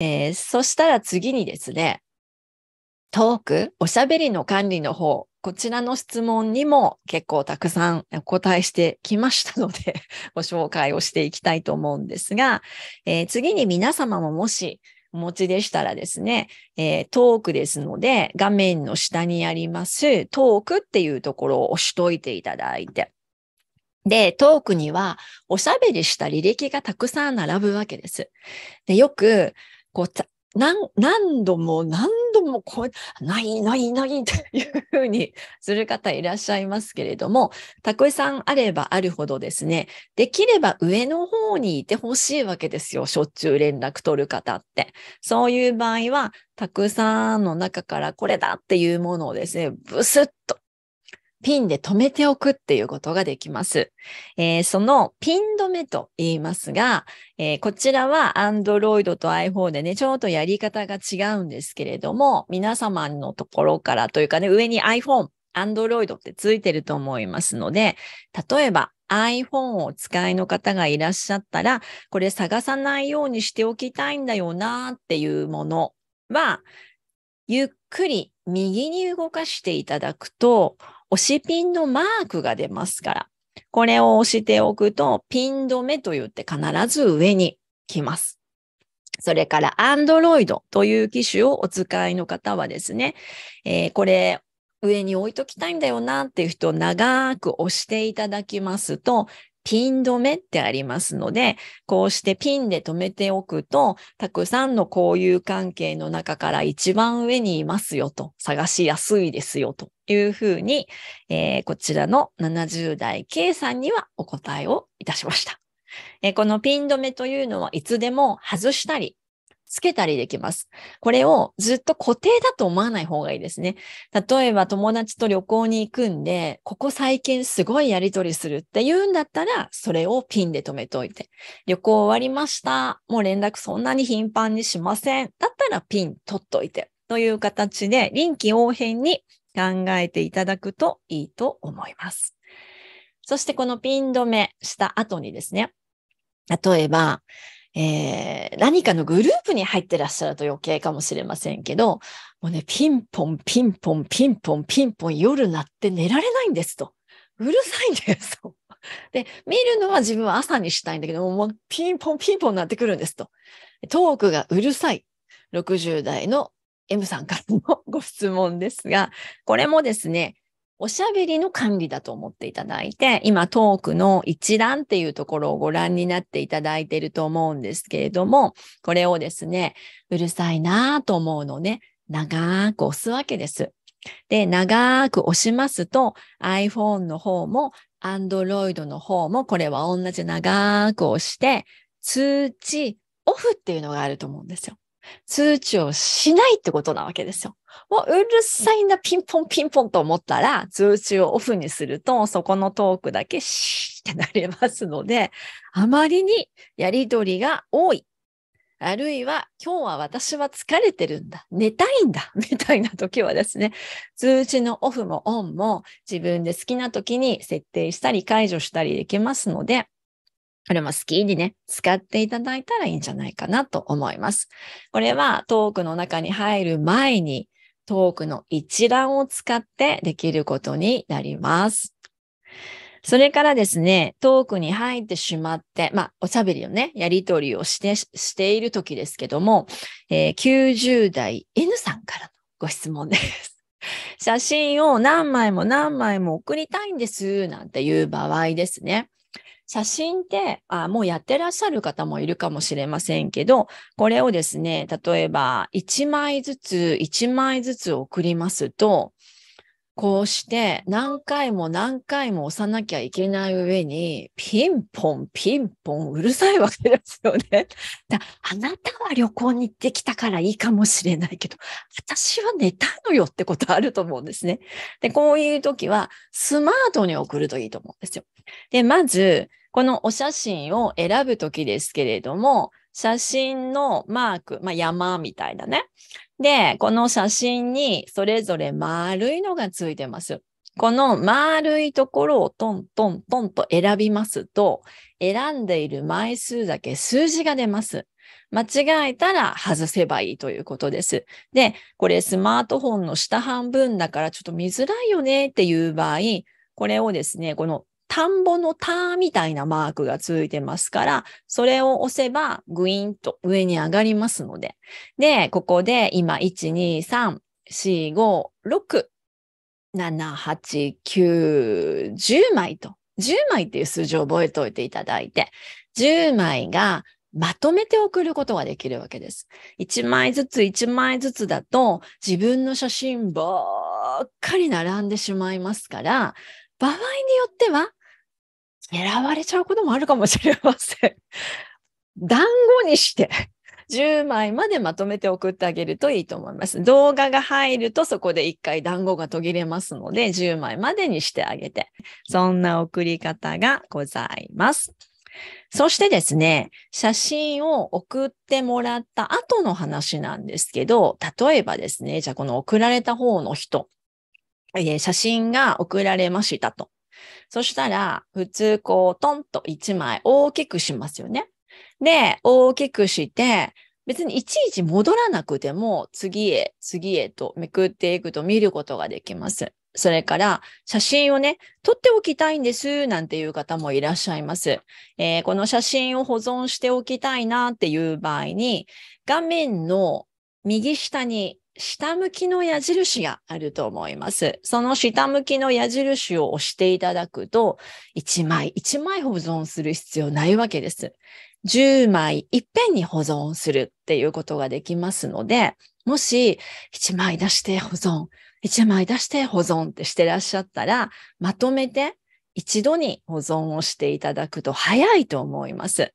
えー、そしたら次にですね、トーク、おしゃべりの管理の方、こちらの質問にも結構たくさんお答えしてきましたので ご紹介をしていきたいと思うんですが、えー、次に皆様ももしお持ちでしたらですね、えー、トークですので、画面の下にありますトークっていうところを押しといていただいて、で、トークにはおしゃべりした履歴がたくさん並ぶわけです。でよく、こう何何度も何度もこうないないないというふうにする方いらっしゃいますけれども、たこえさんあればあるほどですね、できれば上の方にいてほしいわけですよ。しょっちゅう連絡取る方って。そういう場合は、たくさんの中からこれだっていうものをですね、ブスッとピンで留めておくっていうことができます。えー、そのピン止めと言いますが、えー、こちらは Android と iPhone でね、ちょっとやり方が違うんですけれども、皆様のところからというかね、上に iPhone、Android ってついてると思いますので、例えば iPhone を使いの方がいらっしゃったら、これ探さないようにしておきたいんだよなっていうものは、ゆっくり右に動かしていただくと、押しピンのマークが出ますから、これを押しておくと、ピン止めと言って必ず上に来ます。それから Android という機種をお使いの方はですね、えー、これ上に置いときたいんだよなっていう人を長く押していただきますと、ピン止めってありますので、こうしてピンで止めておくと、たくさんの交友関係の中から一番上にいますよと、探しやすいですよというふうに、えー、こちらの70代 K さんにはお答えをいたしました。えー、このピン止めというのはいつでも外したり、つけたりできます。これをずっと固定だと思わない方がいいですね。例えば友達と旅行に行くんで、ここ最近すごいやりとりするって言うんだったら、それをピンで止めておいて。旅行終わりました。もう連絡そんなに頻繁にしません。だったらピン取っといて。という形で臨機応変に考えていただくといいと思います。そしてこのピン止めした後にですね、例えば、えー、何かのグループに入ってらっしゃると余計かもしれませんけど、もうね、ピンポン、ピンポン、ピンポン、ピンポン、夜なって寝られないんですと。うるさいんですと。で、見るのは自分は朝にしたいんだけど、もうピンポン、ピンポンなってくるんですと。トークがうるさい。60代の M さんからのご質問ですが、これもですね、おしゃべりの管理だと思っていただいて、今トークの一覧っていうところをご覧になっていただいていると思うんですけれども、これをですね、うるさいなぁと思うのをね、長く押すわけです。で、長く押しますと iPhone の方も Android の方もこれは同じ長く押して通知オフっていうのがあると思うんですよ。通知をしないってことなわけですよ。もううるさいな、ピンポンピンポンと思ったら、通知をオフにすると、そこのトークだけシーってなりますので、あまりにやりとりが多い。あるいは、今日は私は疲れてるんだ、寝たいんだ、みたいな時はですね、通知のオフもオンも自分で好きな時に設定したり解除したりできますので、これも好きにね、使っていただいたらいいんじゃないかなと思います。これはトークの中に入る前に、トークの一覧を使ってできることになります。それからですね、トークに入ってしまって、まあ、おしゃべりをね、やりとりをして、している時ですけども、えー、90代 N さんからのご質問です。写真を何枚も何枚も送りたいんです、なんていう場合ですね。写真ってあ、もうやってらっしゃる方もいるかもしれませんけど、これをですね、例えば1枚ずつ1枚ずつ送りますと、こうして何回も何回も押さなきゃいけない上に、ピンポンピンポンうるさいわけですよね。だあなたは旅行に行ってきたからいいかもしれないけど、私は寝たのよってことあると思うんですね。で、こういう時はスマートに送るといいと思うんですよ。で、まず、このお写真を選ぶときですけれども、写真のマーク、まあ、山みたいだね。で、この写真にそれぞれ丸いのがついてます。この丸いところをトントントンと選びますと、選んでいる枚数だけ数字が出ます。間違えたら外せばいいということです。で、これスマートフォンの下半分だからちょっと見づらいよねっていう場合、これをですね、この田んぼの田みたいなマークがついてますから、それを押せばグイーンと上に上がりますので。で、ここで今、1、2、3、4、5、6、7、8、9、10枚と、10枚っていう数字を覚えておいていただいて、10枚がまとめて送ることができるわけです。1枚ずつ1枚ずつだと自分の写真ばっかり並んでしまいますから、場合によっては狙われちゃうこともあるかもしれません。団子にして。10枚までまとめて送ってあげるといいと思います。動画が入るとそこで1回団子が途切れますので、10枚までにしてあげて、そんな送り方がございます。そしてですね、写真を送ってもらった後の話なんですけど、例えばですね、じゃあこの送られた方の人、えー、写真が送られましたと。そしたら、普通こう、トンと1枚大きくしますよね。で、大きくして、別にいちいち戻らなくても、次へ、次へとめくっていくと見ることができます。それから、写真をね、撮っておきたいんです、なんていう方もいらっしゃいます。えー、この写真を保存しておきたいなっていう場合に、画面の右下に下向きの矢印があると思います。その下向きの矢印を押していただくと、1枚1枚保存する必要ないわけです。10枚いっぺんに保存するっていうことができますので、もし1枚出して保存、1枚出して保存ってしてらっしゃったら、まとめて一度に保存をしていただくと早いと思います。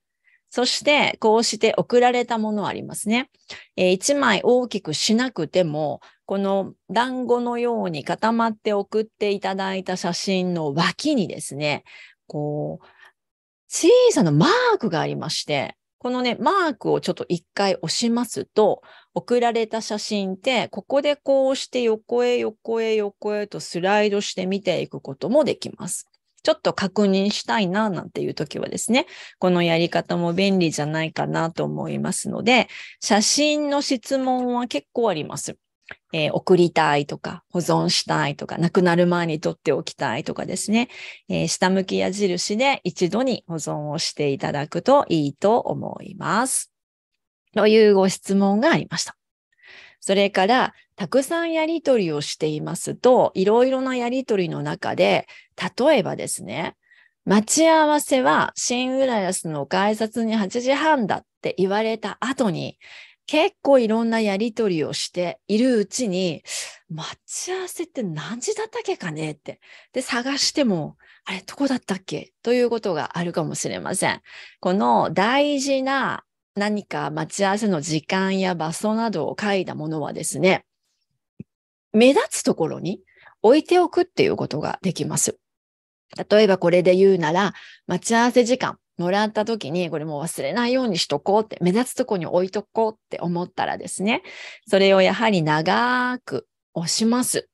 そして、こうして送られたものありますね。えー、1枚大きくしなくても、この団子のように固まって送っていただいた写真の脇にですね、こう、小さなマークがありまして、このね、マークをちょっと一回押しますと、送られた写真って、ここでこうして横へ横へ横へとスライドして見ていくこともできます。ちょっと確認したいな、なんていう時はですね、このやり方も便利じゃないかなと思いますので、写真の質問は結構あります。えー、送りたいとか、保存したいとか、亡くなる前に取っておきたいとかですね、えー、下向き矢印で一度に保存をしていただくといいと思います。というご質問がありました。それから、たくさんやり取りをしていますと、いろいろなやり取りの中で、例えばですね、待ち合わせは新浦安の改札に8時半だって言われた後に、結構いろんなやり取りをしているうちに、待ち合わせって何時だったっけかねって。で、探しても、あれ、どこだったっけということがあるかもしれません。この大事な何か待ち合わせの時間や場所などを書いたものはですね、目立つところに置いておくっていうことができます。例えばこれで言うなら、待ち合わせ時間もらった時に、これもう忘れないようにしとこうって、目立つところに置いとこうって思ったらですね、それをやはり長く押します。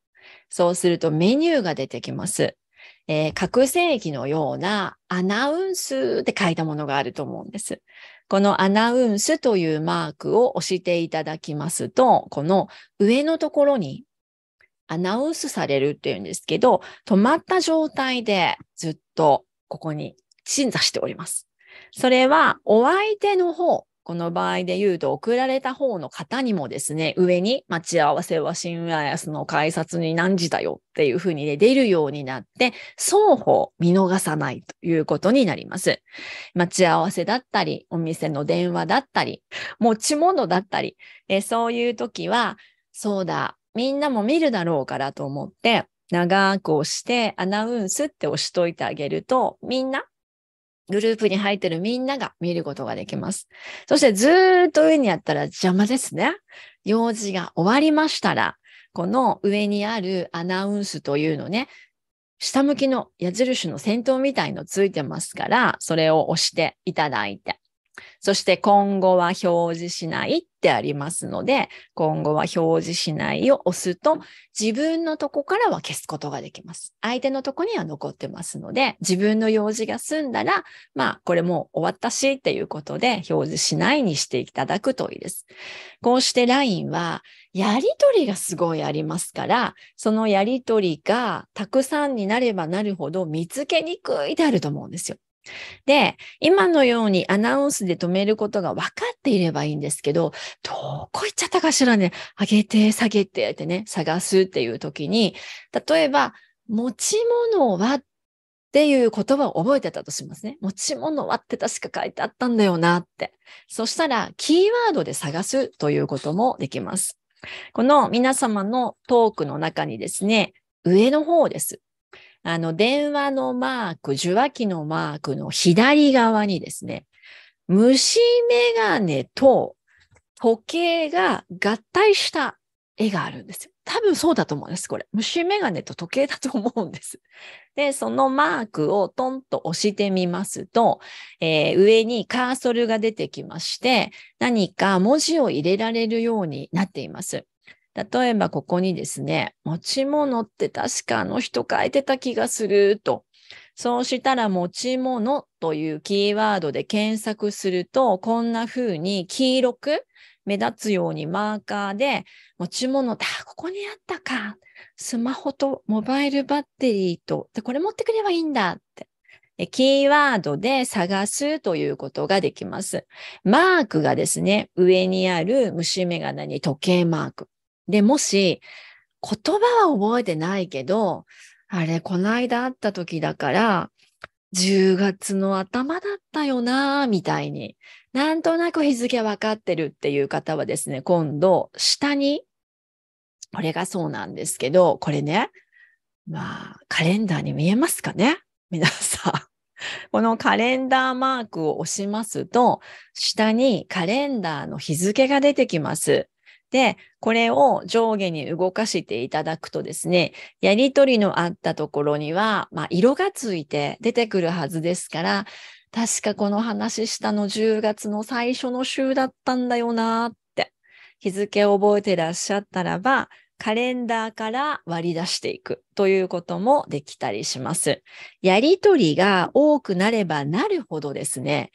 そうするとメニューが出てきます。えー、覚醒器のようなアナウンスで書いたものがあると思うんです。このアナウンスというマークを押していただきますと、この上のところにアナウンスされるっていうんですけど、止まった状態でずっとここに鎮座しております。それはお相手の方、この場合で言うと、送られた方の方にもですね、上に待ち合わせは新浦安の改札に何時だよっていうふうに、ね、出るようになって、双方見逃さないということになります。待ち合わせだったり、お店の電話だったり、持ち物だったり、えそういう時は、そうだ、みんなも見るだろうからと思って、長く押してアナウンスって押しといてあげると、みんなグループに入ってるみんなが見ることができます。そしてずっと上にやったら邪魔ですね。用事が終わりましたら、この上にあるアナウンスというのね、下向きの矢印の先頭みたいのついてますから、それを押していただいて、そして今後は表示しないってありますので、今後は表示しないを押すと、自分のとこからは消すことができます。相手のとこには残ってますので、自分の用事が済んだら、まあ、これもう終わったしっていうことで表示しないにしていただくといいです。こうして LINE は、やりとりがすごいありますから、そのやりとりがたくさんになればなるほど見つけにくいであると思うんですよ。で、今のようにアナウンスで止めることが分かっていればいいんですけど、どこ行っちゃったかしらね、上げて下げてってね、探すっていう時に、例えば、持ち物はっていう言葉を覚えてたとしますね。持ち物はって確か書いてあったんだよなって。そしたら、キーワードで探すということもできます。この皆様のトークの中にですね、上の方です。あの、電話のマーク、受話器のマークの左側にですね、虫眼鏡と時計が合体した絵があるんですよ。多分そうだと思うんです、これ。虫眼鏡と時計だと思うんです。で、そのマークをトンと押してみますと、えー、上にカーソルが出てきまして、何か文字を入れられるようになっています。例えばここにですね、持ち物って確かあの人書いてた気がすると。そうしたら持ち物というキーワードで検索すると、こんな風に黄色く目立つようにマーカーで持ち物っあ、ここにあったか。スマホとモバイルバッテリーと、でこれ持ってくればいいんだって。キーワードで探すということができます。マークがですね、上にある虫眼鏡に時計マーク。で、もし、言葉は覚えてないけど、あれ、こないだ会った時だから、10月の頭だったよな、みたいに、なんとなく日付わかってるっていう方はですね、今度、下に、これがそうなんですけど、これね、まあ、カレンダーに見えますかね皆さん。このカレンダーマークを押しますと、下にカレンダーの日付が出てきます。で、これを上下に動かしていただくとですね、やりとりのあったところには、まあ、色がついて出てくるはずですから、確かこの話したの10月の最初の週だったんだよなって、日付を覚えてらっしゃったらば、カレンダーから割り出していくということもできたりします。やりとりが多くなればなるほどですね、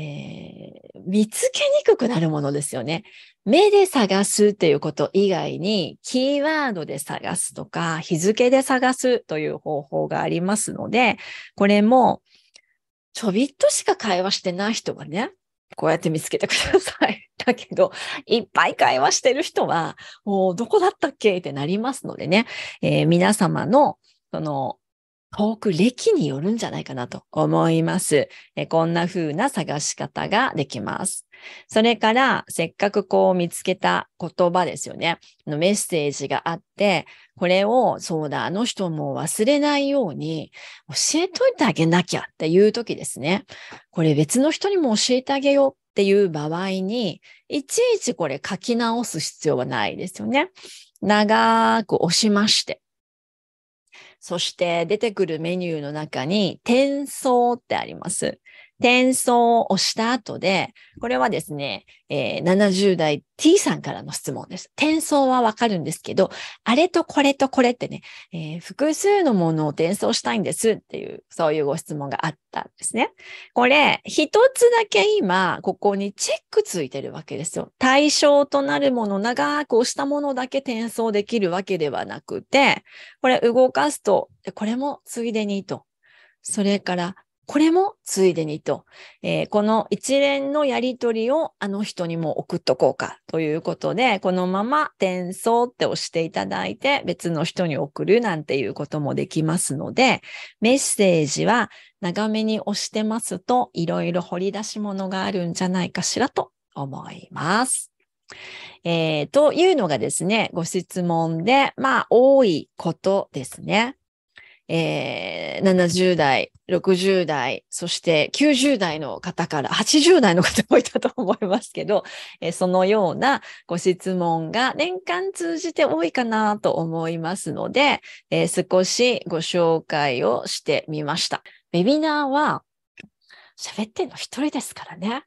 えー、見つけにくくなるものですよね。目で探すっていうこと以外に、キーワードで探すとか、日付で探すという方法がありますので、これも、ちょびっとしか会話してない人はね、こうやって見つけてください。だけど、いっぱい会話してる人は、もうどこだったっけってなりますのでね、えー、皆様の、その、遠く歴によるんじゃないかなと思います。えこんな風な探し方ができます。それから、せっかくこう見つけた言葉ですよね。のメッセージがあって、これをそうだ、あの人も忘れないように教えといてあげなきゃっていう時ですね。これ別の人にも教えてあげようっていう場合に、いちいちこれ書き直す必要はないですよね。長く押しまして、そして出てくるメニューの中に、転送ってあります。転送をした後で、これはですね、えー、70代 T さんからの質問です。転送はわかるんですけど、あれとこれとこれってね、えー、複数のものを転送したいんですっていう、そういうご質問があったんですね。これ、一つだけ今、ここにチェックついてるわけですよ。対象となるもの、長く押したものだけ転送できるわけではなくて、これ動かすと、これもついでにと。それからこれもついでにと、えー、この一連のやりとりをあの人にも送っとこうかということで、このまま転送って押していただいて別の人に送るなんていうこともできますので、メッセージは長めに押してますといろいろ掘り出し物があるんじゃないかしらと思います。えー、というのがですね、ご質問で、まあ、多いことですね。えー、70代、60代、そして90代の方から80代の方もいたと思いますけど、えー、そのようなご質問が年間通じて多いかなと思いますので、えー、少しご紹介をしてみました。ウェビナーは喋ってんの一人ですからね。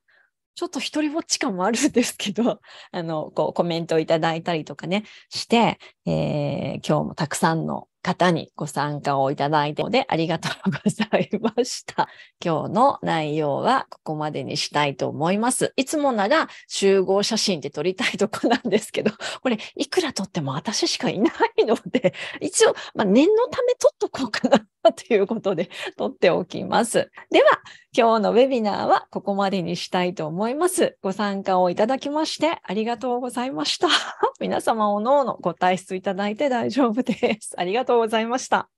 ちょっと一人ぼっち感もあるんですけど、あの、こうコメントをいただいたりとかね、して、えー、今日もたくさんの方にご参加をいただいてでありがとうございました。今日の内容はここまでにしたいと思います。いつもなら集合写真で撮りたいとこなんですけど、これいくら撮っても私しかいないので、一応、まあ、念のため撮っとこうかなということで撮っておきます。では、今日のウェビナーはここまでにしたいと思います。ご参加をいただきましてありがとうございました。皆様おのおのご退出いただいて大丈夫です。ありがとうとうございました。